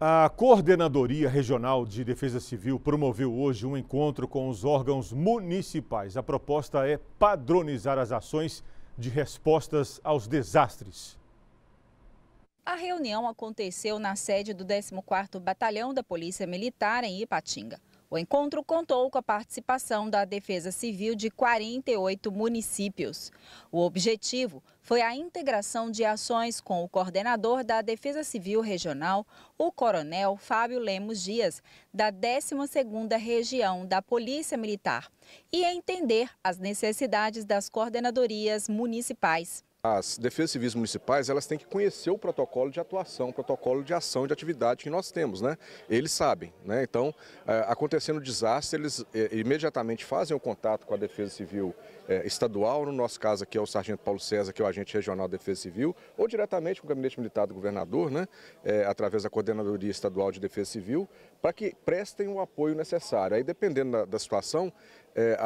A Coordenadoria Regional de Defesa Civil promoveu hoje um encontro com os órgãos municipais. A proposta é padronizar as ações de respostas aos desastres. A reunião aconteceu na sede do 14º Batalhão da Polícia Militar em Ipatinga. O encontro contou com a participação da Defesa Civil de 48 municípios. O objetivo foi a integração de ações com o coordenador da Defesa Civil Regional, o Coronel Fábio Lemos Dias, da 12ª Região da Polícia Militar, e entender as necessidades das coordenadorias municipais. As defesas civis municipais, elas têm que conhecer o protocolo de atuação, o protocolo de ação de atividade que nós temos, né? Eles sabem, né? Então, é, acontecendo o desastre, eles é, imediatamente fazem o contato com a defesa civil é, estadual, no nosso caso aqui é o sargento Paulo César, que é o agente regional da defesa civil, ou diretamente com o gabinete militar do governador, né? através da coordenadoria estadual de defesa civil, para que prestem o apoio necessário. Aí, dependendo da, da situação,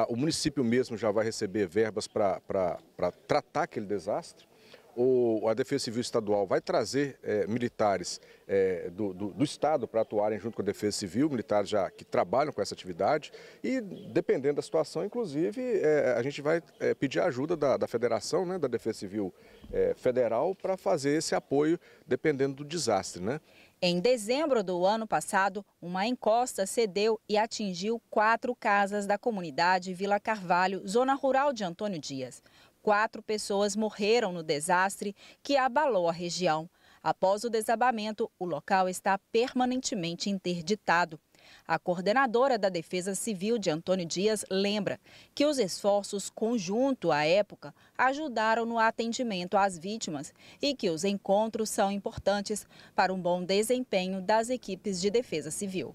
o município mesmo já vai receber verbas para tratar aquele desastre, desastre. O, a Defesa Civil Estadual vai trazer é, militares é, do, do, do, Estado para atuarem junto com a Defesa Civil, militares já que trabalham com essa atividade e, dependendo da situação, inclusive, é, a gente vai é, pedir ajuda da, da Federação, né, da Defesa Civil é, Federal, para fazer esse apoio, dependendo do desastre. Né? Em dezembro do ano passado, uma encosta cedeu e atingiu quatro casas da comunidade Vila Carvalho, zona rural de Antônio Dias. Quatro pessoas morreram no desastre que abalou a região. Após o desabamento, o local está permanentemente interditado. A coordenadora da Defesa Civil de Antônio Dias lembra que os esforços conjunto à época ajudaram no atendimento às vítimas e que os encontros são importantes para um bom desempenho das equipes de defesa civil.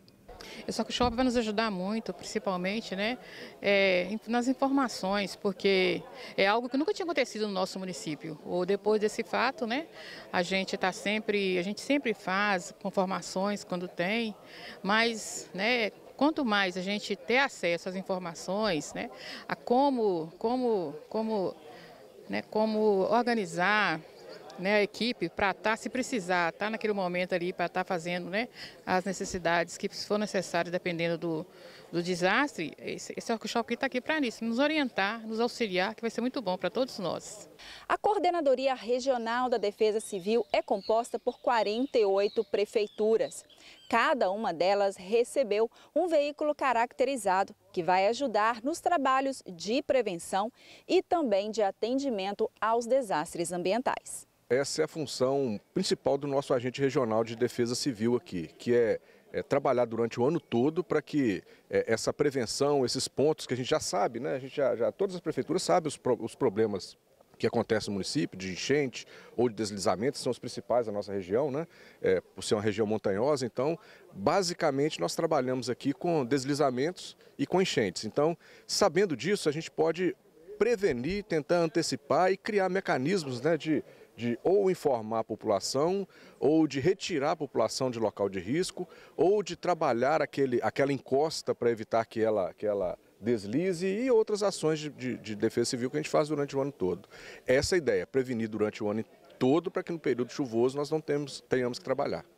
Eu só que o shopping vai nos ajudar muito, principalmente né, é, nas informações, porque é algo que nunca tinha acontecido no nosso município. Ou depois desse fato, né, a gente está sempre, a gente sempre faz conformações quando tem, mas né, quanto mais a gente ter acesso às informações, né, a como, como, como, né, como organizar né, a equipe para estar, tá, se precisar, estar tá naquele momento ali para estar tá fazendo né, as necessidades que for necessário, dependendo do, do desastre, esse, esse workshop está aqui para isso, nos orientar, nos auxiliar, que vai ser muito bom para todos nós. A Coordenadoria Regional da Defesa Civil é composta por 48 prefeituras. Cada uma delas recebeu um veículo caracterizado que vai ajudar nos trabalhos de prevenção e também de atendimento aos desastres ambientais. Essa é a função principal do nosso agente regional de defesa civil aqui, que é é, trabalhar durante o ano todo para que é, essa prevenção, esses pontos que a gente já sabe, né? A gente já, já todas as prefeituras sabem os, os problemas que acontecem no município, de enchente ou de deslizamentos, são os principais da nossa região, né? É, por ser uma região montanhosa, então, basicamente, nós trabalhamos aqui com deslizamentos e com enchentes. Então, sabendo disso, a gente pode prevenir, tentar antecipar e criar mecanismos né, de de ou informar a população, ou de retirar a população de local de risco, ou de trabalhar aquele, aquela encosta para evitar que ela, que ela deslize e outras ações de, de, de defesa civil que a gente faz durante o ano todo. Essa é ideia, prevenir durante o ano todo para que no período chuvoso nós não temos, tenhamos que trabalhar.